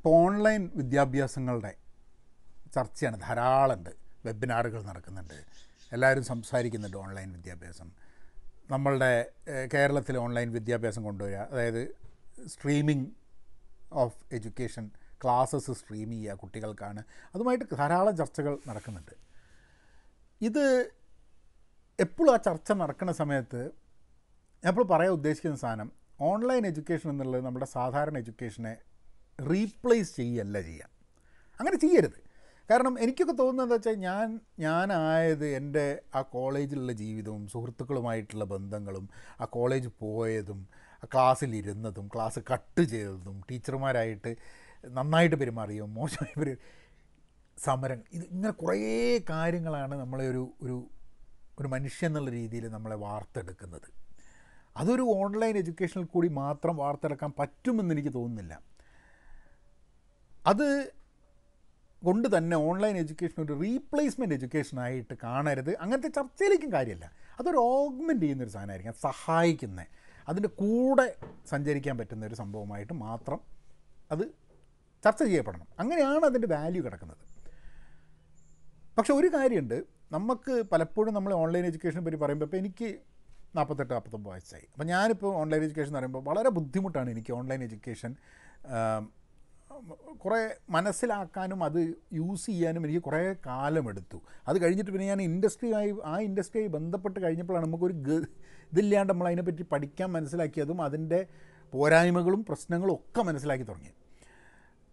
ഇപ്പോൾ ഓൺലൈൻ വിദ്യാഭ്യാസങ്ങളുടെ ചർച്ചയാണ് ധാരാളമുണ്ട് വെബിനാറുകൾ നടക്കുന്നുണ്ട് എല്ലാവരും സംസാരിക്കുന്നുണ്ട് ഓൺലൈൻ വിദ്യാഭ്യാസം നമ്മളുടെ കേരളത്തിൽ ഓൺലൈൻ വിദ്യാഭ്യാസം കൊണ്ടുവരിക അതായത് streaming of education classes stream ചെയ്യുക കുട്ടികൾക്കാണ് അതുമായിട്ട് ധാരാളം ചർച്ചകൾ നടക്കുന്നുണ്ട് ഇത് എപ്പോഴും ആ ചർച്ച നടക്കുന്ന സമയത്ത് ഇപ്പോൾ പറയാൻ ഉദ്ദേശിക്കുന്ന സാധനം ഓൺലൈൻ എഡ്യൂക്കേഷൻ എന്നുള്ളത് നമ്മുടെ സാധാരണ എഡ്യൂക്കേഷനെ റീപ്ലേസ് ചെയ്യല്ല ചെയ്യുക അങ്ങനെ ചെയ്യരുത് കാരണം എനിക്കൊക്കെ തോന്നുന്നത് എന്താ വെച്ചാൽ ഞാൻ ഞാനായത് എൻ്റെ ആ കോളേജിലുള്ള ജീവിതവും സുഹൃത്തുക്കളുമായിട്ടുള്ള ബന്ധങ്ങളും ആ കോളേജ് പോയതും ക്ലാസ്സിലിരുന്നതും ക്ലാസ് കട്ട് ചെയ്തതും ടീച്ചർമാരായിട്ട് നന്നായിട്ട് പെരുമാറിയും മോശമായി പെരു സമരം ഇത് ഇങ്ങനെ കുറേ കാര്യങ്ങളാണ് നമ്മളെ ഒരു ഒരു ഒരു മനുഷ്യൻ എന്നുള്ള രീതിയിൽ നമ്മളെ വാർത്തെടുക്കുന്നത് അതൊരു ഓൺലൈൻ എഡ്യൂക്കേഷനിൽ കൂടി മാത്രം വാർത്തെടുക്കാൻ പറ്റുമെന്ന് എനിക്ക് തോന്നുന്നില്ല അത് കൊണ്ട് തന്നെ ഓൺലൈൻ എഡ്യൂക്കേഷൻ ഒരു റീപ്ലേസ്മെൻറ്റ് ആയിട്ട് കാണരുത് അങ്ങനത്തെ ചർച്ചയിലേക്കും കാര്യമല്ല അതൊരു ഓഗ്മെൻറ്റ് ചെയ്യുന്നൊരു സാധനമായിരിക്കും സഹായിക്കുന്നത് അതിൻ്റെ കൂടെ സഞ്ചരിക്കാൻ പറ്റുന്ന ഒരു സംഭവമായിട്ട് മാത്രം അത് ചർച്ച ചെയ്യപ്പെടണം അങ്ങനെയാണ് അതിൻ്റെ വാല്യൂ കിടക്കുന്നത് പക്ഷെ ഒരു കാര്യമുണ്ട് നമുക്ക് പലപ്പോഴും നമ്മൾ ഓൺലൈൻ എഡ്യൂക്കേഷനെ പറ്റി പറയുമ്പോൾ ഇപ്പോൾ എനിക്ക് നാൽപ്പത്തെട്ട് നാൽപ്പത്തൊമ്പത് വയസ്സായി അപ്പോൾ ഞാനിപ്പോൾ ഓൺലൈൻ എഡ്യൂക്കേഷൻ എന്ന് പറയുമ്പോൾ വളരെ ബുദ്ധിമുട്ടാണ് എനിക്ക് ഓൺലൈൻ എഡ്യൂക്കേഷൻ കുറേ മനസ്സിലാക്കാനും അത് യൂസ് ചെയ്യാനും എനിക്ക് കുറേ കാലമെടുത്തു അത് കഴിഞ്ഞിട്ട് പിന്നെ ഞാൻ ഇൻഡസ്ട്രിയുമായി ആ ഇൻഡസ്ട്രിയായി ബന്ധപ്പെട്ട് കഴിഞ്ഞപ്പോഴാണ് നമുക്കൊരു ഇതില്ലാണ്ട് നമ്മൾ അതിനെപ്പറ്റി പഠിക്കാൻ മനസ്സിലാക്കിയതും അതിൻ്റെ പോരായ്മകളും പ്രശ്നങ്ങളും ഒക്കെ മനസ്സിലാക്കി തുടങ്ങി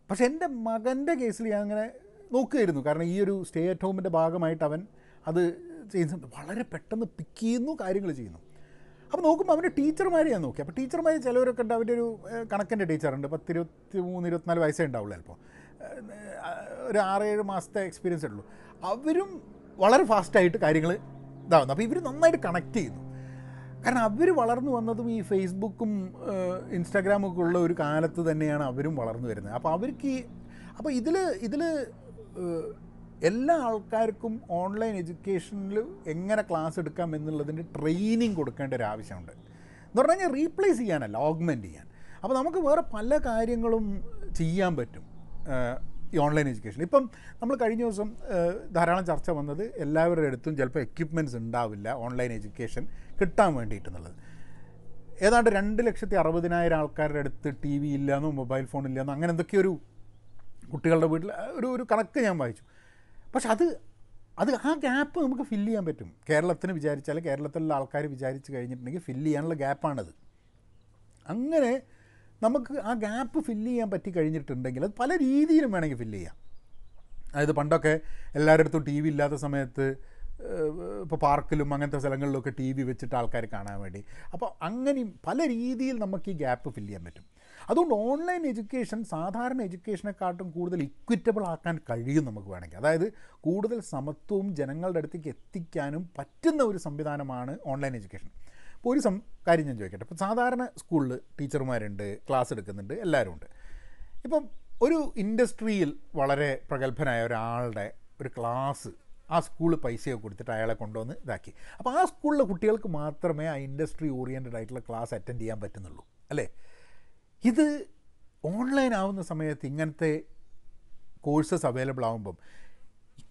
പക്ഷേ എൻ്റെ മകൻ്റെ കേസിൽ ഞാൻ അങ്ങനെ നോക്കുകയായിരുന്നു കാരണം ഈ ഒരു സ്റ്റേ അറ്റ് ഹോമിൻ്റെ ഭാഗമായിട്ട് അവൻ അത് ചെയ്യുന്നുണ്ട് വളരെ പെട്ടെന്ന് പിക്ക് ചെയ്യുന്നു കാര്യങ്ങൾ ചെയ്യുന്നു അപ്പോൾ നോക്കുമ്പോൾ അവൻ്റെ ടീച്ചർമാരെ ഞാൻ നോക്കി അപ്പോൾ ടീച്ചർമാർ ചിലവരൊക്കെ ഉണ്ട് അവൻ്റെ ഒരു കണക്കിൻ്റെ ടീച്ചറുണ്ട് ഇപ്പോൾ ഇരുപത്തി മൂന്ന് ഇരുപത്തിനാല് വയസ്സേ ഉണ്ടാവുള്ളൂ ചിലപ്പോൾ ഒരു ആറേഴ് മാസത്തെ എക്സ്പീരിയൻസ് ഉള്ളൂ അവരും വളരെ ഫാസ്റ്റായിട്ട് കാര്യങ്ങൾ ഇതാവുന്നു അപ്പോൾ ഇവർ നന്നായിട്ട് കണക്ട് ചെയ്യുന്നു കാരണം അവർ വളർന്നു വന്നതും ഈ ഫേസ്ബുക്കും ഇൻസ്റ്റാഗ്രാമും ഒക്കെ ഉള്ള ഒരു കാലത്ത് തന്നെയാണ് അവരും വളർന്നു വരുന്നത് അപ്പോൾ അവർക്ക് ഈ അപ്പോൾ ഇതിൽ ഇതിൽ എല്ലാ ആൾക്കാർക്കും ഓൺലൈൻ എഡ്യൂക്കേഷനിൽ എങ്ങനെ ക്ലാസ് എടുക്കാം എന്നുള്ളതിൻ്റെ ട്രെയിനിങ് കൊടുക്കേണ്ട ഒരു ആവശ്യമുണ്ട് എന്ന് പറഞ്ഞു കഴിഞ്ഞാൽ റീപ്ലേസ് ചെയ്യാനല്ല ഓഗ്മെൻ്റ് ചെയ്യാൻ അപ്പോൾ നമുക്ക് വേറെ പല കാര്യങ്ങളും ചെയ്യാൻ പറ്റും ഈ ഓൺലൈൻ എഡ്യൂക്കേഷൻ ഇപ്പം നമ്മൾ കഴിഞ്ഞ ദിവസം ധാരാളം ചർച്ച വന്നത് എല്ലാവരുടെ അടുത്തും ചിലപ്പോൾ എക്യുപ്മെൻറ്റ്സ് ഉണ്ടാവില്ല ഓൺലൈൻ എഡ്യൂക്കേഷൻ കിട്ടാൻ വേണ്ടിയിട്ടെന്നുള്ളത് ഏതാണ്ട് രണ്ട് ലക്ഷത്തി അറുപതിനായിരം ആൾക്കാരുടെ അടുത്ത് ടി വി ഇല്ലയെന്നോ മൊബൈൽ ഫോൺ ഇല്ലയെന്നോ അങ്ങനെ എന്തൊക്കെയൊരു കുട്ടികളുടെ വീട്ടിൽ ഒരു ഒരു കണക്ക് ഞാൻ വായിച്ചു പക്ഷെ അത് അത് ആ ഗ്യാപ്പ് നമുക്ക് ഫില്ല് ചെയ്യാൻ പറ്റും കേരളത്തിന് വിചാരിച്ചാൽ കേരളത്തിലുള്ള ആൾക്കാർ വിചാരിച്ച് കഴിഞ്ഞിട്ടുണ്ടെങ്കിൽ ഫില്ല് ചെയ്യാനുള്ള ഗ്യാപ്പാണത് അങ്ങനെ നമുക്ക് ആ ഗ്യാപ്പ് ഫില്ല് ചെയ്യാൻ പറ്റി കഴിഞ്ഞിട്ടുണ്ടെങ്കിൽ അത് പല രീതിയിലും വേണമെങ്കിൽ ഫില്ല് ചെയ്യാം അതായത് പണ്ടൊക്കെ എല്ലാവരുടെ അടുത്തും ടി വി ഇല്ലാത്ത സമയത്ത് ഇപ്പോൾ പാർക്കിലും അങ്ങനത്തെ സ്ഥലങ്ങളിലൊക്കെ ടി വി വെച്ചിട്ട് ആൾക്കാർ കാണാൻ വേണ്ടി അപ്പോൾ അങ്ങനെയും പല രീതിയിൽ നമുക്ക് ഈ ഗ്യാപ്പ് ഫില്ല് ചെയ്യാൻ പറ്റും അതുകൊണ്ട് ഓൺലൈൻ എഡ്യൂക്കേഷൻ സാധാരണ എഡ്യൂക്കേഷനെക്കാട്ടും കൂടുതൽ ഇക്വിറ്റബിൾ ആക്കാൻ കഴിയും നമുക്ക് വേണമെങ്കിൽ അതായത് കൂടുതൽ സമത്വവും ജനങ്ങളുടെ അടുത്തേക്ക് എത്തിക്കാനും പറ്റുന്ന ഒരു സംവിധാനമാണ് ഓൺലൈൻ എഡ്യൂക്കേഷൻ ഇപ്പോൾ ഒരു സം കാര്യം ഞാൻ ചോദിക്കട്ടെ ഇപ്പോൾ സാധാരണ സ്കൂളിൽ ടീച്ചർമാരുണ്ട് ക്ലാസ് എടുക്കുന്നുണ്ട് എല്ലാവരും ഉണ്ട് ഇപ്പം ഒരു ഇൻഡസ്ട്രിയിൽ വളരെ പ്രഗത്ഭനായ ഒരാളുടെ ഒരു ക്ലാസ് ആ സ്കൂൾ പൈസയൊക്കെ കൊടുത്തിട്ട് അയാളെ കൊണ്ടുവന്ന് ഇതാക്കി അപ്പോൾ ആ സ്കൂളിലെ കുട്ടികൾക്ക് മാത്രമേ ആ ഇൻഡസ്ട്രി ഓറിയൻറ്റഡ് ആയിട്ടുള്ള ക്ലാസ് അറ്റൻഡ് ചെയ്യാൻ പറ്റുന്നുള്ളൂ അല്ലേ ഇത് ഓൺലൈൻ ആവുന്ന സമയത്ത് ഇങ്ങനത്തെ കോഴ്സസ് അവൈലബിൾ ആകുമ്പം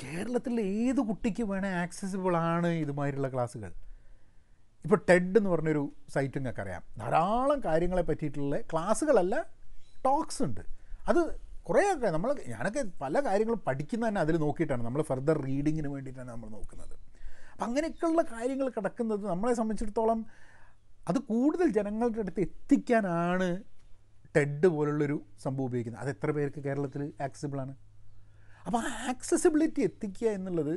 കേരളത്തിലെ ഏത് കുട്ടിക്ക് വേണേൽ ആക്സസിബിൾ ആണ് ഇതുമാതിരിയുള്ള ക്ലാസ്സുകൾ ഇപ്പോൾ ടെഡ് എന്ന് പറഞ്ഞൊരു സൈറ്റ് നിങ്ങൾക്കറിയാം അറിയാം ധാരാളം കാര്യങ്ങളെ പറ്റിയിട്ടുള്ള ക്ലാസ്സുകളല്ല ടോക്സ് ഉണ്ട് അത് കുറേയൊക്കെ നമ്മൾ ഞാനൊക്കെ പല കാര്യങ്ങളും പഠിക്കുന്നത് തന്നെ അതിൽ നോക്കിയിട്ടാണ് നമ്മൾ ഫർദർ റീഡിങ്ങിന് വേണ്ടിയിട്ടാണ് നമ്മൾ നോക്കുന്നത് അപ്പം അങ്ങനെയൊക്കെയുള്ള കാര്യങ്ങൾ കിടക്കുന്നത് നമ്മളെ സംബന്ധിച്ചിടത്തോളം അത് കൂടുതൽ ജനങ്ങളുടെ അടുത്ത് എത്തിക്കാനാണ് ടെഡ് പോലുള്ളൊരു സംഭവം ഉപയോഗിക്കുന്നത് അത് എത്ര പേർക്ക് കേരളത്തിൽ ആക്സസിബിളാണ് അപ്പോൾ ആ ആക്സസിബിലിറ്റി എത്തിക്കുക എന്നുള്ളത്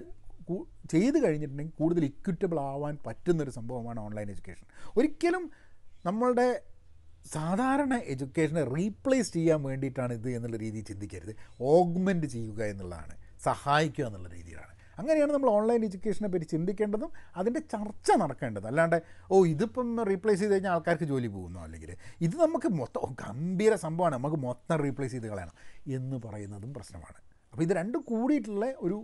ചെയ്ത് കഴിഞ്ഞിട്ടുണ്ടെങ്കിൽ കൂടുതൽ ഇക്വിറ്റബിൾ ആവാൻ പറ്റുന്നൊരു സംഭവമാണ് ഓൺലൈൻ എഡ്യൂക്കേഷൻ ഒരിക്കലും നമ്മളുടെ സാധാരണ എഡ്യൂക്കേഷനെ റീപ്ലേസ് ചെയ്യാൻ വേണ്ടിയിട്ടാണ് ഇത് എന്നുള്ള രീതിയിൽ ചിന്തിക്കരുത് ഓഗ്മെൻറ്റ് ചെയ്യുക എന്നുള്ളതാണ് സഹായിക്കുക എന്നുള്ള രീതിയിലാണ് അങ്ങനെയാണ് നമ്മൾ ഓൺലൈൻ എഡ്യൂക്കേഷനെ പറ്റി ചിന്തിക്കേണ്ടതും അതിൻ്റെ ചർച്ച നടക്കേണ്ടതും അല്ലാണ്ട് ഓ ഇതിപ്പം റീപ്ലേസ് ചെയ്ത് കഴിഞ്ഞാൽ ആൾക്കാർക്ക് ജോലി പോകുന്നു അല്ലെങ്കിൽ ഇത് നമുക്ക് മൊത്തം ഗംഭീര സംഭവമാണ് നമുക്ക് മൊത്തം റീപ്ലേസ് ചെയ്ത് കളയണം എന്ന് പറയുന്നതും പ്രശ്നമാണ് അപ്പോൾ ഇത് രണ്ടും കൂടിയിട്ടുള്ള ഒരു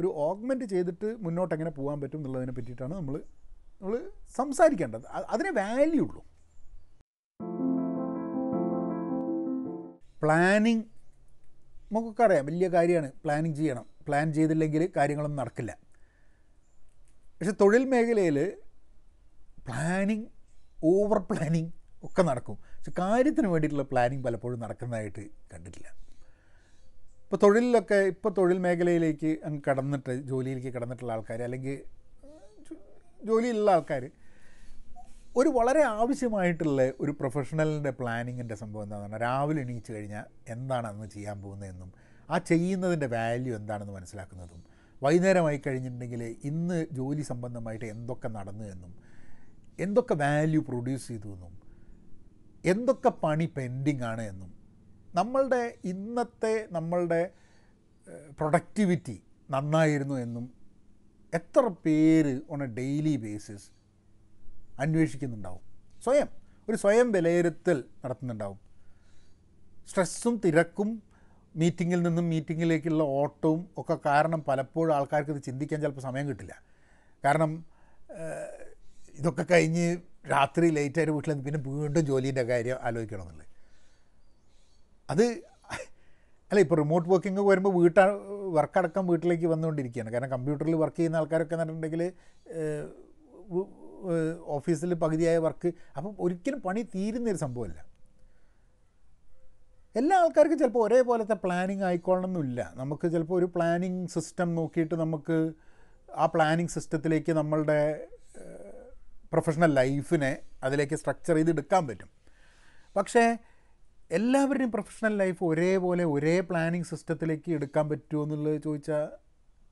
ഒരു ഓഗ്മെൻറ്റ് ചെയ്തിട്ട് മുന്നോട്ട് എങ്ങനെ പോകാൻ പറ്റും എന്നുള്ളതിനെ പറ്റിയിട്ടാണ് നമ്മൾ നമ്മൾ സംസാരിക്കേണ്ടത് അതിനെ വാല്യൂ ഉള്ളൂ പ്ലാനിങ് നമുക്കൊക്കെ അറിയാം വലിയ കാര്യമാണ് പ്ലാനിങ് ചെയ്യണം പ്ലാൻ ചെയ്തില്ലെങ്കിൽ കാര്യങ്ങളൊന്നും നടക്കില്ല പക്ഷെ തൊഴിൽ മേഖലയിൽ പ്ലാനിങ് ഓവർ പ്ലാനിങ് ഒക്കെ നടക്കും പക്ഷെ കാര്യത്തിന് വേണ്ടിയിട്ടുള്ള പ്ലാനിങ് പലപ്പോഴും നടക്കുന്നതായിട്ട് കണ്ടിട്ടില്ല ഇപ്പോൾ തൊഴിലിലൊക്കെ ഇപ്പോൾ തൊഴിൽ മേഖലയിലേക്ക് അങ്ങ് കടന്നിട്ട് ജോലിയിലേക്ക് കടന്നിട്ടുള്ള ആൾക്കാർ അല്ലെങ്കിൽ ജോലിയിലുള്ള ആൾക്കാർ ഒരു വളരെ ആവശ്യമായിട്ടുള്ള ഒരു പ്രൊഫഷണലിൻ്റെ പ്ലാനിങ്ങിൻ്റെ സംഭവം എന്താണെന്ന് പറഞ്ഞാൽ രാവിലെ എണീച്ചു കഴിഞ്ഞാൽ എന്താണ് അന്ന് ചെയ്യാൻ പോകുന്നതെന്നും ആ ചെയ്യുന്നതിൻ്റെ വാല്യൂ എന്താണെന്ന് മനസ്സിലാക്കുന്നതും വൈകുന്നേരമായി കഴിഞ്ഞിട്ടുണ്ടെങ്കിൽ ഇന്ന് ജോലി സംബന്ധമായിട്ട് എന്തൊക്കെ നടന്നു എന്നും എന്തൊക്കെ വാല്യൂ പ്രൊഡ്യൂസ് ചെയ്തു എന്നും എന്തൊക്കെ പണി പെൻഡിങ് ആണ് എന്നും നമ്മളുടെ ഇന്നത്തെ നമ്മളുടെ പ്രൊഡക്ടിവിറ്റി നന്നായിരുന്നു എന്നും എത്ര പേര് ഓൺ എ ഡെയിലി ബേസിസ് അന്വേഷിക്കുന്നുണ്ടാവും സ്വയം ഒരു സ്വയം വിലയിരുത്തൽ നടത്തുന്നുണ്ടാവും സ്ട്രെസ്സും തിരക്കും മീറ്റിങ്ങിൽ നിന്നും മീറ്റിങ്ങിലേക്കുള്ള ഓട്ടവും ഒക്കെ കാരണം പലപ്പോഴും ആൾക്കാർക്ക് ഇത് ചിന്തിക്കാൻ ചിലപ്പോൾ സമയം കിട്ടില്ല കാരണം ഇതൊക്കെ കഴിഞ്ഞ് രാത്രി ലേറ്റായിട്ട് വീട്ടിൽ നിന്ന് പിന്നെ വീണ്ടും ജോലീൻ്റെ കാര്യം ആലോചിക്കണമെന്നുള്ളത് അത് അല്ല ഇപ്പോൾ റിമോട്ട് വർക്കിംഗ് വരുമ്പോൾ വീട്ട വർക്കടക്കം വീട്ടിലേക്ക് വന്നുകൊണ്ടിരിക്കുകയാണ് കാരണം കമ്പ്യൂട്ടറിൽ വർക്ക് ചെയ്യുന്ന ആൾക്കാരൊക്കെ പറഞ്ഞിട്ടുണ്ടെങ്കിൽ ഓഫീസിൽ പകുതിയായ വർക്ക് അപ്പം ഒരിക്കലും പണി തീരുന്നൊരു സംഭവമല്ല എല്ലാ ആൾക്കാർക്കും ചിലപ്പോൾ ഒരേപോലത്തെ പ്ലാനിങ് എന്നില്ല നമുക്ക് ചിലപ്പോൾ ഒരു പ്ലാനിങ് സിസ്റ്റം നോക്കിയിട്ട് നമുക്ക് ആ പ്ലാനിങ് സിസ്റ്റത്തിലേക്ക് നമ്മളുടെ പ്രൊഫഷണൽ ലൈഫിനെ അതിലേക്ക് സ്ട്രക്ചർ ചെയ്തെടുക്കാൻ പറ്റും പക്ഷേ എല്ലാവരുടെയും പ്രൊഫഷണൽ ലൈഫ് ഒരേപോലെ ഒരേ പ്ലാനിങ് സിസ്റ്റത്തിലേക്ക് എടുക്കാൻ പറ്റുമോ എന്നുള്ളത് ചോദിച്ചാൽ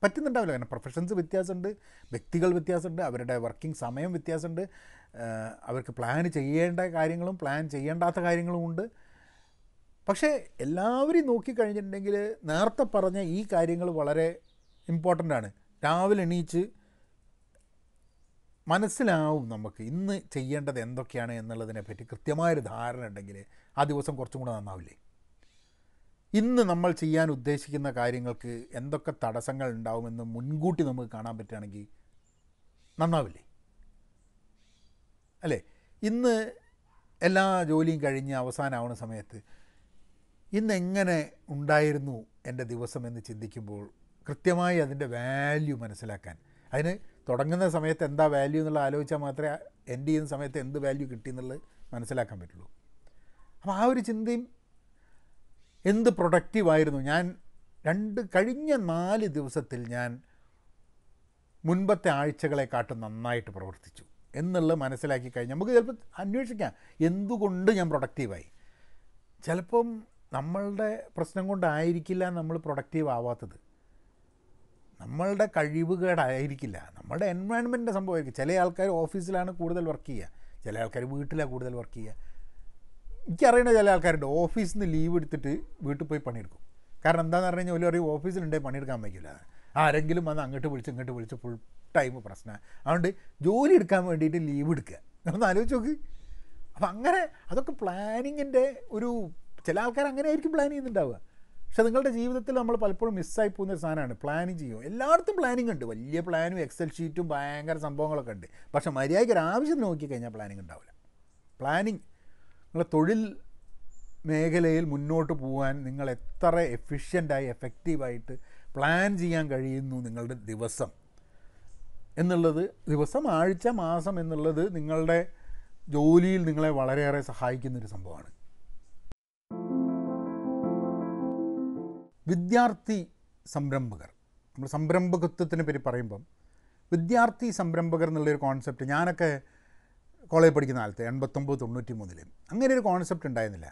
പറ്റുന്നുണ്ടാവില്ല കാരണം പ്രൊഫഷൻസ് വ്യത്യാസമുണ്ട് വ്യക്തികൾ വ്യത്യാസമുണ്ട് അവരുടെ വർക്കിംഗ് സമയം വ്യത്യാസമുണ്ട് അവർക്ക് പ്ലാൻ ചെയ്യേണ്ട കാര്യങ്ങളും പ്ലാൻ ചെയ്യേണ്ടാത്ത കാര്യങ്ങളും ഉണ്ട് പക്ഷേ എല്ലാവരും നോക്കിക്കഴിഞ്ഞിട്ടുണ്ടെങ്കിൽ നേരത്തെ പറഞ്ഞ ഈ കാര്യങ്ങൾ വളരെ ഇമ്പോർട്ടൻ്റ് ആണ് രാവിലെ എണീച്ച് മനസ്സിലാവും നമുക്ക് ഇന്ന് ചെയ്യേണ്ടത് എന്തൊക്കെയാണ് എന്നുള്ളതിനെപ്പറ്റി കൃത്യമായൊരു ധാരണ ഉണ്ടെങ്കിൽ ആ ദിവസം കുറച്ചും കൂടെ നന്നാവില്ലേ ഇന്ന് നമ്മൾ ചെയ്യാൻ ഉദ്ദേശിക്കുന്ന കാര്യങ്ങൾക്ക് എന്തൊക്കെ തടസ്സങ്ങൾ ഉണ്ടാവുമെന്ന് മുൻകൂട്ടി നമുക്ക് കാണാൻ പറ്റുകയാണെങ്കിൽ നന്നാവില്ലേ അല്ലേ ഇന്ന് എല്ലാ ജോലിയും കഴിഞ്ഞ് അവസാനമാവുന്ന സമയത്ത് ഇന്ന് എങ്ങനെ ഉണ്ടായിരുന്നു എൻ്റെ ദിവസം എന്ന് ചിന്തിക്കുമ്പോൾ കൃത്യമായി അതിൻ്റെ വാല്യൂ മനസ്സിലാക്കാൻ അതിന് തുടങ്ങുന്ന സമയത്ത് എന്താ വാല്യൂ എന്നുള്ള ആലോചിച്ചാൽ മാത്രമേ എൻഡ് ചെയ്യുന്ന സമയത്ത് എന്ത് വാല്യൂ കിട്ടി എന്നുള്ളത് മനസ്സിലാക്കാൻ പറ്റുള്ളൂ അപ്പോൾ ആ ഒരു ചിന്തയും എന്ത് പ്രൊഡക്റ്റീവായിരുന്നു ഞാൻ രണ്ട് കഴിഞ്ഞ നാല് ദിവസത്തിൽ ഞാൻ മുൻപത്തെ ആഴ്ചകളെക്കാട്ടും നന്നായിട്ട് പ്രവർത്തിച്ചു എന്നുള്ളത് മനസ്സിലാക്കി കഴിഞ്ഞു നമുക്ക് ചിലപ്പോൾ അന്വേഷിക്കാം എന്തുകൊണ്ട് ഞാൻ പ്രൊഡക്റ്റീവായി ചിലപ്പം നമ്മളുടെ പ്രശ്നം കൊണ്ടായിരിക്കില്ല നമ്മൾ പ്രൊഡക്റ്റീവ് ആവാത്തത് നമ്മളുടെ കഴിവുകേടായിരിക്കില്ല നമ്മളുടെ എൻവയോൺമെൻറ്റിൻ്റെ സംഭവമായിരിക്കും ചില ആൾക്കാർ ഓഫീസിലാണ് കൂടുതൽ വർക്ക് ചെയ്യുക ചില ആൾക്കാർ വീട്ടിലാണ് കൂടുതൽ വർക്ക് ചെയ്യുക എനിക്കറിയണ ചില ആൾക്കാരുണ്ട് ഓഫീസിൽ നിന്ന് ലീവ് എടുത്തിട്ട് വീട്ടിൽ പോയി പണിയെടുക്കും കാരണം എന്താണെന്ന് പറഞ്ഞു കഴിഞ്ഞാൽ ഒരു അറിയും ഓഫീസിലുണ്ടെങ്കിൽ പണിയെടുക്കാൻ വയ്ക്കില്ല ആരെങ്കിലും വന്ന് അങ്ങോട്ട് വിളിച്ച് ഇങ്ങോട്ട് വിളിച്ച് ഫുൾ ടൈം പ്രശ്നമാണ് അതുകൊണ്ട് ജോലി എടുക്കാൻ വേണ്ടിയിട്ട് ലീവ് എടുക്കുക നമ്മൾ ആലോചിച്ച് നോക്ക് അപ്പം അങ്ങനെ അതൊക്കെ പ്ലാനിങ്ങിൻ്റെ ഒരു ചില ആൾക്കാർ അങ്ങനെ ആയിരിക്കും പ്ലാൻ ചെയ്യുന്നുണ്ടാവുക പക്ഷെ നിങ്ങളുടെ ജീവിതത്തിൽ നമ്മൾ പലപ്പോഴും മിസ്സായി പോകുന്ന ഒരു സാധനമാണ് പ്ലാനിങ് ചെയ്യും എല്ലായിടത്തും പ്ലാനിങ് ഉണ്ട് വലിയ പ്ലാനും എക്സൽ ഷീറ്റും ഭയങ്കര സംഭവങ്ങളൊക്കെ ഉണ്ട് പക്ഷേ മര്യാദയ്ക്ക് ഒരു ആവശ്യം നോക്കിക്കഴിഞ്ഞാൽ പ്ലാനിങ് ഉണ്ടാവില്ല പ്ലാനിങ് നിങ്ങളുടെ തൊഴിൽ മേഖലയിൽ മുന്നോട്ട് പോകാൻ നിങ്ങൾ എത്ര എഫിഷ്യൻ്റായി എഫക്റ്റീവായിട്ട് പ്ലാൻ ചെയ്യാൻ കഴിയുന്നു നിങ്ങളുടെ ദിവസം എന്നുള്ളത് ദിവസം ആഴ്ച മാസം എന്നുള്ളത് നിങ്ങളുടെ ജോലിയിൽ നിങ്ങളെ വളരെയേറെ സഹായിക്കുന്നൊരു സംഭവമാണ് വിദ്യാർത്ഥി സംരംഭകർ നമ്മൾ സംരംഭകത്വത്തിനെ പറ്റി പറയുമ്പം വിദ്യാർത്ഥി സംരംഭകർ എന്നുള്ളൊരു കോൺസെപ്റ്റ് ഞാനൊക്കെ കോളേജിൽ പഠിക്കുന്ന കാലത്ത് എൺപത്തൊമ്പത് തൊണ്ണൂറ്റി മൂന്നിൽ അങ്ങനെ ഒരു കോൺസെപ്റ്റ് ഉണ്ടായിരുന്നില്ല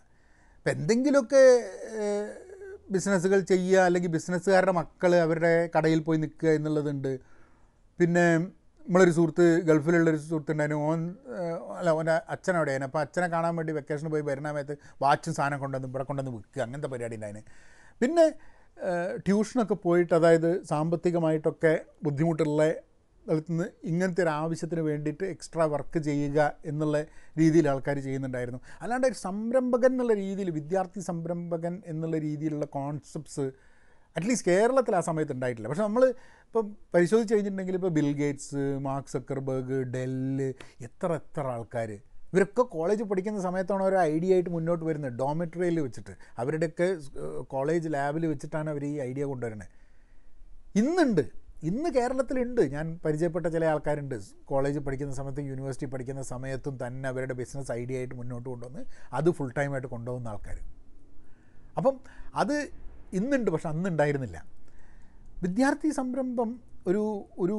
അപ്പം എന്തെങ്കിലുമൊക്കെ ബിസിനസ്സുകൾ ചെയ്യുക അല്ലെങ്കിൽ ബിസിനസ്സുകാരുടെ മക്കൾ അവരുടെ കടയിൽ പോയി നിൽക്കുക എന്നുള്ളതുണ്ട് പിന്നെ നമ്മളൊരു സുഹൃത്ത് ഗൾഫിലുള്ളൊരു സുഹൃത്തുണ്ടായിരുന്നു ഓൻ അല്ല ഓൻ്റെ അച്ഛൻ അവിടെയായിരുന്നു അപ്പോൾ അച്ഛനെ കാണാൻ വേണ്ടി വെക്കേഷന് പോയി വരുന്ന സമയത്ത് വാച്ചും സാധനം കൊണ്ടുവന്ന് ഇവിടെ കൊണ്ടുവന്ന് വിൽക്കുക അങ്ങനത്തെ പരിപാടി ഉണ്ടായിരുന്നു പിന്നെ ട്യൂഷനൊക്കെ പോയിട്ട് അതായത് സാമ്പത്തികമായിട്ടൊക്കെ ബുദ്ധിമുട്ടുള്ള നിന്ന് ഇങ്ങനത്തെ ഒരു ആവശ്യത്തിന് വേണ്ടിയിട്ട് എക്സ്ട്രാ വർക്ക് ചെയ്യുക എന്നുള്ള രീതിയിൽ ആൾക്കാർ ചെയ്യുന്നുണ്ടായിരുന്നു അല്ലാണ്ട് ഒരു സംരംഭകൻ എന്നുള്ള രീതിയിൽ വിദ്യാർത്ഥി സംരംഭകൻ എന്നുള്ള രീതിയിലുള്ള കോൺസെപ്റ്റ്സ് അറ്റ്ലീസ്റ്റ് കേരളത്തിൽ ആ സമയത്ത് ഉണ്ടായിട്ടില്ല പക്ഷെ നമ്മൾ ഇപ്പോൾ പരിശോധിച്ച് കഴിഞ്ഞിട്ടുണ്ടെങ്കിൽ ഇപ്പോൾ Bill Gates Mark Zuckerberg Dell എത്ര എത്ര ആൾക്കാർ ഇവരൊക്കെ കോളേജ് പഠിക്കുന്ന സമയത്താണ് ഒരു ഐഡിയ ആയിട്ട് മുന്നോട്ട് വരുന്നത് ഡോമിറ്ററിയിൽ വെച്ചിട്ട് അവരുടെയൊക്കെ കോളേജ് ലാബിൽ വെച്ചിട്ടാണ് അവർ ഈ ഐഡിയ കൊണ്ടുവരുന്നത് ഇന്നുണ്ട് ഇന്ന് കേരളത്തിലുണ്ട് ഞാൻ പരിചയപ്പെട്ട ചില ആൾക്കാരുണ്ട് കോളേജ് പഠിക്കുന്ന സമയത്തും യൂണിവേഴ്സിറ്റി പഠിക്കുന്ന സമയത്തും തന്നെ അവരുടെ ബിസിനസ് ഐഡിയ ആയിട്ട് മുന്നോട്ട് കൊണ്ടുവന്ന് അത് ഫുൾ ടൈമായിട്ട് കൊണ്ടുപോകുന്ന ആൾക്കാർ അപ്പം അത് ഇന്നുണ്ട് പക്ഷെ അന്ന് ഉണ്ടായിരുന്നില്ല വിദ്യാർത്ഥി സംരംഭം ഒരു ഒരു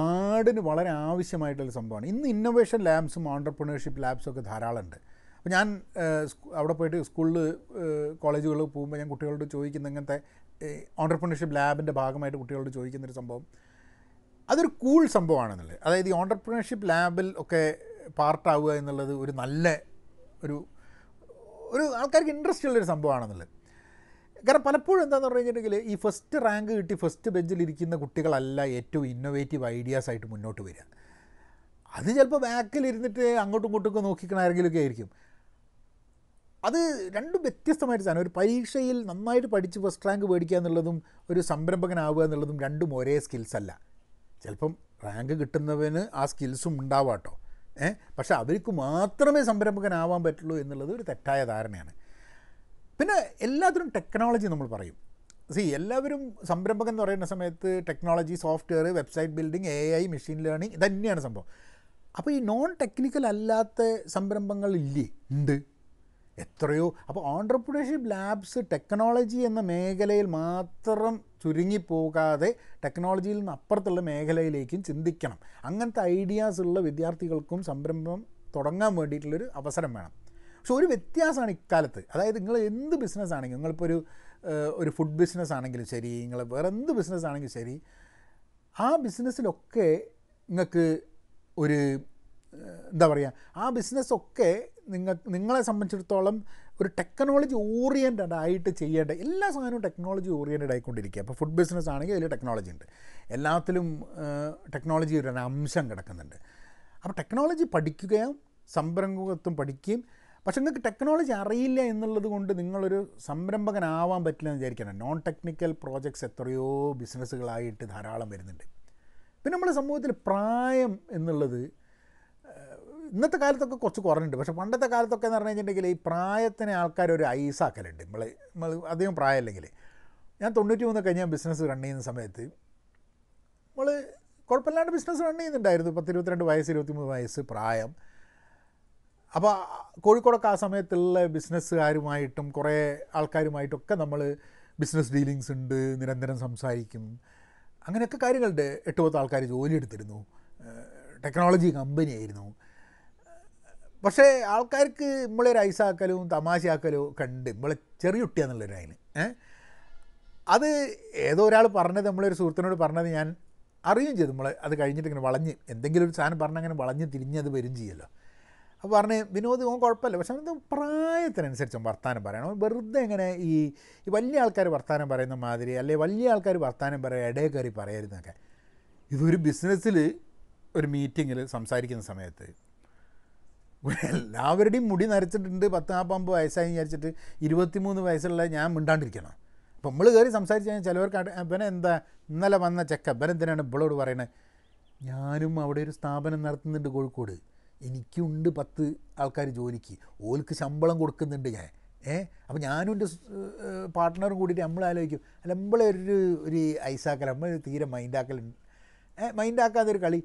നാടിന് വളരെ ആവശ്യമായിട്ടുള്ള സംഭവമാണ് ഇന്ന് ഇന്നൊവേഷൻ ലാബ്സും ഓണ്ടർപ്രണർഷിപ്പ് ലാബ്സും ഒക്കെ ഉണ്ട് അപ്പോൾ ഞാൻ അവിടെ പോയിട്ട് സ്കൂളിൽ കോളേജുകളിൽ പോകുമ്പോൾ ഞാൻ കുട്ടികളോട് ചോദിക്കുന്ന ഇങ്ങനത്തെ ഓണ്ടർപ്രണർഷിപ്പ് ലാബിൻ്റെ ഭാഗമായിട്ട് കുട്ടികളോട് ചോദിക്കുന്നൊരു സംഭവം അതൊരു കൂൾ സംഭവമാണെന്നുള്ളത് അതായത് ഈ ഓണ്ടർപ്രണർഷിപ്പ് ലാബിൽ ഒക്കെ പാർട്ടാവുക എന്നുള്ളത് ഒരു നല്ല ഒരു ഒരു ആൾക്കാർക്ക് ഇൻട്രസ്റ്റ് ഉള്ളൊരു സംഭവമാണെന്നുള്ളത് കാരണം പലപ്പോഴും എന്താണെന്ന് പറഞ്ഞു കഴിഞ്ഞിട്ടുണ്ടെങ്കിൽ ഈ ഫസ്റ്റ് റാങ്ക് കിട്ടി ഫസ്റ്റ് ബെഞ്ചിലിരിക്കുന്ന കുട്ടികളല്ല ഏറ്റവും ഇന്നോവേറ്റീവ് ഐഡിയാസ് ആയിട്ട് മുന്നോട്ട് വരിക അത് ചിലപ്പോൾ ബാക്കിൽ അങ്ങോട്ടും ഇങ്ങോട്ടും ഒക്കെ നോക്കിക്കണ ആരെങ്കിലുമൊക്കെ ആയിരിക്കും അത് രണ്ടും വ്യത്യസ്തമായിട്ട് സാധനം ഒരു പരീക്ഷയിൽ നന്നായിട്ട് പഠിച്ച് ഫസ്റ്റ് റാങ്ക് മേടിക്കുക എന്നുള്ളതും ഒരു സംരംഭകനാവുക എന്നുള്ളതും രണ്ടും ഒരേ സ്കിൽസ് അല്ല ചിലപ്പം റാങ്ക് കിട്ടുന്നവന് ആ സ്കിൽസും ഉണ്ടാവാട്ടോ ഏഹ് പക്ഷേ അവർക്ക് മാത്രമേ സംരംഭകനാവാൻ പറ്റുള്ളൂ എന്നുള്ളത് ഒരു തെറ്റായ ധാരണയാണ് പിന്നെ എല്ലാത്തിനും ടെക്നോളജി നമ്മൾ പറയും സി എല്ലാവരും സംരംഭകൻ എന്ന് പറയുന്ന സമയത്ത് technology software website building A I machine learning ഇതന്നെയാണ് സംഭവം അപ്പോൾ ഈ നോൺ ടെക്നിക്കൽ അല്ലാത്ത സംരംഭങ്ങൾ ഇല്ലേ ഉണ്ട് എത്രയോ അപ്പോൾ ഓൺടർപ്രണർഷിപ്പ് ലാബ്സ് ടെക്നോളജി എന്ന മേഖലയിൽ മാത്രം ചുരുങ്ങിപ്പോകാതെ ടെക്നോളജിയിൽ നിന്ന് അപ്പുറത്തുള്ള മേഖലയിലേക്കും ചിന്തിക്കണം അങ്ങനത്തെ ഐഡിയാസ് ഉള്ള വിദ്യാർത്ഥികൾക്കും സംരംഭം തുടങ്ങാൻ വേണ്ടിയിട്ടുള്ളൊരു അവസരം വേണം പക്ഷെ ഒരു വ്യത്യാസമാണ് ഇക്കാലത്ത് അതായത് നിങ്ങൾ എന്ത് ബിസിനസ് ആണെങ്കിലും നിങ്ങളിപ്പോൾ ഒരു ഒരു ഫുഡ് ബിസിനസ് ആണെങ്കിലും ശരി നിങ്ങൾ വേറെ എന്ത് ബിസിനസ് ആണെങ്കിലും ശരി ആ ബിസിനസ്സിലൊക്കെ നിങ്ങൾക്ക് ഒരു എന്താ പറയുക ആ ബിസിനസ്സൊക്കെ നിങ്ങൾ നിങ്ങളെ സംബന്ധിച്ചിടത്തോളം ഒരു ടെക്നോളജി ഓറിയൻറ്റഡ് ആയിട്ട് ചെയ്യേണ്ട എല്ലാ സാധനവും ടെക്നോളജി ഓറിയൻറ്റഡ് ആയിക്കൊണ്ടിരിക്കുക അപ്പോൾ ഫുഡ് ബിസിനസ് ആണെങ്കിൽ അതിൽ ടെക്നോളജി ഉണ്ട് എല്ലാത്തിലും ടെക്നോളജി ഒരു അംശം കിടക്കുന്നുണ്ട് അപ്പോൾ ടെക്നോളജി പഠിക്കുകയും സംരംഭകത്വം പഠിക്കുകയും പക്ഷെ നിങ്ങൾക്ക് ടെക്നോളജി അറിയില്ല എന്നുള്ളത് കൊണ്ട് നിങ്ങളൊരു സംരംഭകനാവാൻ പറ്റില്ല എന്ന് വിചാരിക്കണം നോൺ ടെക്നിക്കൽ പ്രോജക്ട്സ് എത്രയോ ബിസിനസ്സുകളായിട്ട് ധാരാളം വരുന്നുണ്ട് പിന്നെ നമ്മുടെ സമൂഹത്തിൽ പ്രായം എന്നുള്ളത് ഇന്നത്തെ കാലത്തൊക്കെ കുറച്ച് കുറഞ്ഞിട്ടുണ്ട് പക്ഷേ പണ്ടത്തെ കാലത്തൊക്കെ എന്ന് പറഞ്ഞു കഴിഞ്ഞിട്ടുണ്ടെങ്കിൽ ഈ പ്രായത്തിനെ ആൾക്കാർ ഒരു ഐസാക്കലുണ്ട് നമ്മൾ നമ്മൾ അധികം പ്രായമല്ലെങ്കിൽ ഞാൻ തൊണ്ണൂറ്റി മൂന്ന് കഴിഞ്ഞ ബിസിനസ് റൺ ചെയ്യുന്ന സമയത്ത് നമ്മൾ കുഴപ്പമില്ലാണ്ട് ബിസിനസ് റൺ ചെയ്യുന്നുണ്ടായിരുന്നു പത്ത് ഇരുപത്തിരണ്ട് വയസ്സ് ഇരുപത്തിമൂന്ന് വയസ്സ് പ്രായം അപ്പോൾ കോഴിക്കോടൊക്കെ ആ സമയത്തുള്ള ബിസിനസ്സുകാരുമായിട്ടും കുറേ ആൾക്കാരുമായിട്ടൊക്കെ നമ്മൾ ബിസിനസ് ഡീലിങ്സ് ഉണ്ട് നിരന്തരം സംസാരിക്കും അങ്ങനെയൊക്കെ കാര്യങ്ങളുണ്ട് എട്ട് പത്ത് ആൾക്കാർ ജോലിയെടുത്തിരുന്നു ടെക്നോളജി കമ്പനിയായിരുന്നു പക്ഷേ ആൾക്കാർക്ക് നമ്മളെ ഒരു ഐസാക്കലും തമാശയാക്കലോ കണ്ട് നമ്മളെ ചെറിയ കുട്ടിയാന്നുള്ളൊരു അതിന് അത് ഏതോ ഒരാൾ പറഞ്ഞത് നമ്മളൊരു സുഹൃത്തിനോട് പറഞ്ഞത് ഞാൻ അറിയുകയും ചെയ്തു നമ്മൾ അത് കഴിഞ്ഞിട്ട് ഇങ്ങനെ വളഞ്ഞ് എന്തെങ്കിലും ഒരു സാധനം പറഞ്ഞാൽ അങ്ങനെ വളഞ്ഞ് തിരിഞ്ഞ് അത് വരും ചെയ്യല്ലോ അപ്പോൾ പറഞ്ഞ് വിനോദ് ഓൻ കുഴപ്പമില്ല പക്ഷെ അത് പ്രായത്തിനനുസരിച്ച് വർത്തമാനം പറയണം വെറുതെ ഇങ്ങനെ ഈ വലിയ ആൾക്കാർ വർത്തമാനം പറയുന്ന മാതിരി അല്ലെങ്കിൽ വലിയ ആൾക്കാർ വർത്തമാനം പറയുക ഇടയിൽ കയറി പറയരുതെന്നൊക്കെ ഇതൊരു ബിസിനസ്സിൽ ഒരു മീറ്റിങ്ങിൽ സംസാരിക്കുന്ന സമയത്ത് എല്ലാവരുടെയും മുടി നരച്ചിട്ടുണ്ട് പത്ത് നാൽപ്പമ്പ് വയസ്സായി വിചാരിച്ചിട്ട് ഇരുപത്തിമൂന്ന് വയസ്സുള്ള ഞാൻ മിണ്ടാണ്ടിരിക്കണം അപ്പം നമ്മൾ കയറി സംസാരിച്ച് കഴിഞ്ഞാൽ ചിലവർക്ക് പിന്നെ എന്താ ഇന്നലെ വന്ന ചെക്ക അവനെന്തിനാണ് എന്തിനാണ് ഇവളോട് പറയണത് ഞാനും അവിടെ ഒരു സ്ഥാപനം നടത്തുന്നുണ്ട് കോഴിക്കോട് എനിക്കുണ്ട് പത്ത് ആൾക്കാർ ജോലിക്ക് ഓൽക്ക് ശമ്പളം കൊടുക്കുന്നുണ്ട് ഞാൻ ഏ അപ്പോൾ ഞാനും എൻ്റെ പാർട്ട്ണറും കൂടിയിട്ട് നമ്മൾ ആലോചിക്കും അല്ല നമ്മളെ ഒരു ഒരു ഐസാക്കൽ നമ്മൾ തീരെ മൈൻഡാക്കൽ മൈൻഡാക്കാതെ ഒരു കളി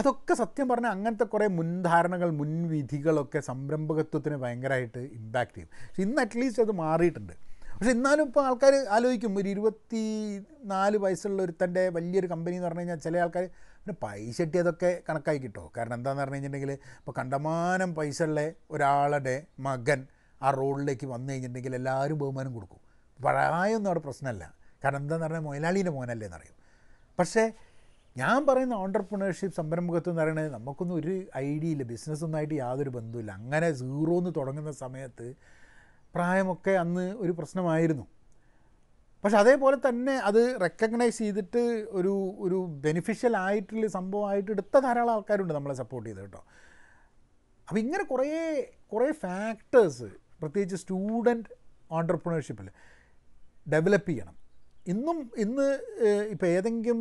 അതൊക്കെ സത്യം പറഞ്ഞാൽ അങ്ങനത്തെ കുറേ മുൻധാരണകൾ മുൻവിധികളൊക്കെ സംരംഭകത്വത്തിന് ഭയങ്കരമായിട്ട് ഇമ്പാക്റ്റ് ചെയ്യും പക്ഷെ ഇന്ന് അറ്റ്ലീസ്റ്റ് അത് മാറിയിട്ടുണ്ട് പക്ഷെ എന്നാലും ഇപ്പോൾ ആൾക്കാർ ആലോചിക്കും ഒരു ഇരുപത്തി നാല് വയസ്സുള്ള ഒരുത്തൻ്റെ വലിയൊരു കമ്പനി എന്ന് പറഞ്ഞു കഴിഞ്ഞാൽ ചില ആൾക്കാർ പിന്നെ പൈസ കിട്ടിയതൊക്കെ കണക്കായി കിട്ടുമോ കാരണം എന്താന്ന് പറഞ്ഞു കഴിഞ്ഞിട്ടുണ്ടെങ്കിൽ ഇപ്പോൾ കണ്ടമാനം പൈസ ഉള്ള ഒരാളുടെ മകൻ ആ റോഡിലേക്ക് വന്നു കഴിഞ്ഞിട്ടുണ്ടെങ്കിൽ എല്ലാവരും ബഹുമാനം കൊടുക്കും പ്രായമൊന്നും അവിടെ പ്രശ്നമല്ല കാരണം എന്താണെന്ന് പറഞ്ഞാൽ മുതലാളീൻ്റെ മോനല്ലേ എന്നറിയും പക്ഷേ ഞാൻ പറയുന്ന ഓണ്ടർപ്രണർഷിപ്പ് സംരംഭകത്വം എന്ന് പറയുന്നത് നമുക്കൊന്നും ഒരു ഐഡിയ ഇല്ല ബിസിനസ്സൊന്നായിട്ട് യാതൊരു ബന്ധമില്ല അങ്ങനെ സീറോ എന്ന് തുടങ്ങുന്ന സമയത്ത് പ്രായമൊക്കെ അന്ന് ഒരു പ്രശ്നമായിരുന്നു പക്ഷെ അതേപോലെ തന്നെ അത് റെക്കഗ്നൈസ് ചെയ്തിട്ട് ഒരു ഒരു ബെനിഫിഷ്യൽ ആയിട്ടുള്ള സംഭവമായിട്ട് എടുത്ത ധാരാളം ആൾക്കാരുണ്ട് നമ്മളെ സപ്പോർട്ട് ചെയ്ത് കേട്ടോ അപ്പോൾ ഇങ്ങനെ കുറേ കുറേ ഫാക്ടേഴ്സ് പ്രത്യേകിച്ച് സ്റ്റുഡൻറ്റ് ഓണ്ടർപ്രണർഷിപ്പിൽ ഡെവലപ്പ് ചെയ്യണം ഇന്നും ഇന്ന് ഇപ്പോൾ ഏതെങ്കിലും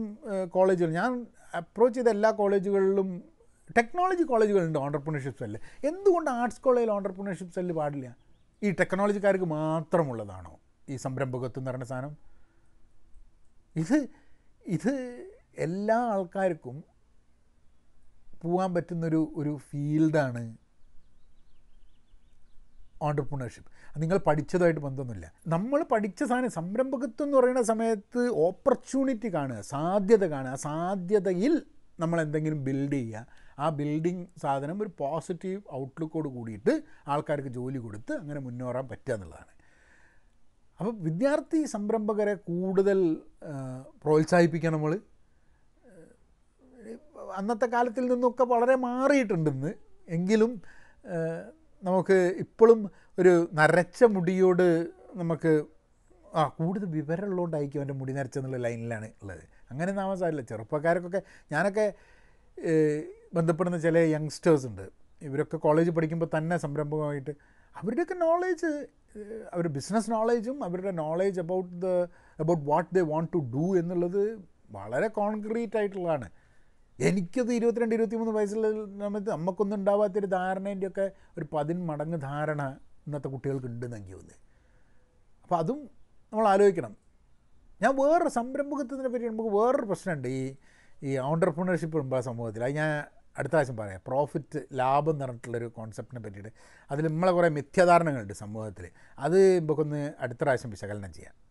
കോളേജുകൾ ഞാൻ അപ്രോച്ച് ചെയ്ത എല്ലാ കോളേജുകളിലും ടെക്നോളജി കോളേജുകളുണ്ട് ഓണ്ടർപ്രണർഷിപ്പ് സെല്ല് എന്തുകൊണ്ട് ആർട്സ് കോളേജിൽ ഓണ്ടർപ്രണർഷിപ്പ് സെല്ല് പാടില്ല ഈ ടെക്നോളജിക്കാർക്ക് മാത്രമുള്ളതാണോ ഈ സംരംഭകത്വം എന്ന് പറയുന്ന സാധനം ഇത് ഇത് എല്ലാ ആൾക്കാർക്കും പോകാൻ പറ്റുന്നൊരു ഒരു ഫീൽഡാണ് ഓണ്ടർപ്രണർഷിപ്പ് നിങ്ങൾ പഠിച്ചതായിട്ട് ബന്ധമൊന്നുമില്ല നമ്മൾ പഠിച്ച സാധനം സംരംഭകത്വം എന്ന് പറയുന്ന സമയത്ത് ഓപ്പർച്യൂണിറ്റി കാണുക സാധ്യത കാണുക ആ സാധ്യതയിൽ നമ്മൾ എന്തെങ്കിലും ബിൽഡ് ചെയ്യുക ആ ബിൽഡിംഗ് സാധനം ഒരു പോസിറ്റീവ് ഔട്ട്ലുക്കോട് കൂടിയിട്ട് ആൾക്കാർക്ക് ജോലി കൊടുത്ത് അങ്ങനെ മുന്നേറാൻ പറ്റുക എന്നുള്ളതാണ് അപ്പോൾ വിദ്യാർത്ഥി സംരംഭകരെ കൂടുതൽ പ്രോത്സാഹിപ്പിക്കുക നമ്മൾ അന്നത്തെ കാലത്തിൽ നിന്നൊക്കെ വളരെ മാറിയിട്ടുണ്ടെന്ന് എങ്കിലും നമുക്ക് ഇപ്പോഴും ഒരു നരച്ച മുടിയോട് നമുക്ക് ആ കൂടുതൽ വിവരമുള്ളതുകൊണ്ടായിരിക്കും അവൻ്റെ മുടി നരച്ചെന്നുള്ള ലൈനിലാണ് ഉള്ളത് അങ്ങനെ നാമാൻ ചെറുപ്പക്കാർക്കൊക്കെ ഞാനൊക്കെ ബന്ധപ്പെടുന്ന ചില യങ്സ്റ്റേഴ്സ് ഉണ്ട് ഇവരൊക്കെ കോളേജ് പഠിക്കുമ്പോൾ തന്നെ സംരംഭമായിട്ട് അവരുടെയൊക്കെ നോളേജ് അവരുടെ ബിസിനസ് നോളേജും അവരുടെ knowledge about the about what they want to do എന്നുള്ളത് വളരെ കോൺക്രീറ്റ് ആയിട്ടുള്ളതാണ് എനിക്കത് ഇരുപത്തിരണ്ട് ഇരുപത്തിമൂന്ന് വയസ്സുള്ള സമയത്ത് നമുക്കൊന്നും ഉണ്ടാവാത്തൊരു ധാരണേൻ്റെ ഒക്കെ ഒരു പതിന്മടങ്ങ് ധാരണ ഇന്നത്തെ കുട്ടികൾക്ക് ഉണ്ടെന്ന് എനിക്ക് തോന്നുന്നത് അപ്പോൾ അതും നമ്മൾ ആലോചിക്കണം ഞാൻ വേറൊരു സംരംഭകത്വത്തിനെ പറ്റി നമുക്ക് വേറൊരു പ്രശ്നമുണ്ട് ഈ ഈ ഓണ്ടർപ്രണർഷിപ്പ് ഉണ്ട് സമൂഹത്തിൽ അത് ഞാൻ അടുത്ത ആവശ്യം പറയാം പ്രോഫിറ്റ് ലാഭം എന്ന് പറഞ്ഞിട്ടുള്ളൊരു കോൺസെപ്റ്റിനെ പറ്റിയിട്ട് അതിൽ നമ്മളെ കുറേ മിഥ്യാധാരണകളുണ്ട് സമൂഹത്തിൽ അത് നമുക്കൊന്ന് അടുത്ത പ്രാവശ്യം വിശകലനം ചെയ്യാം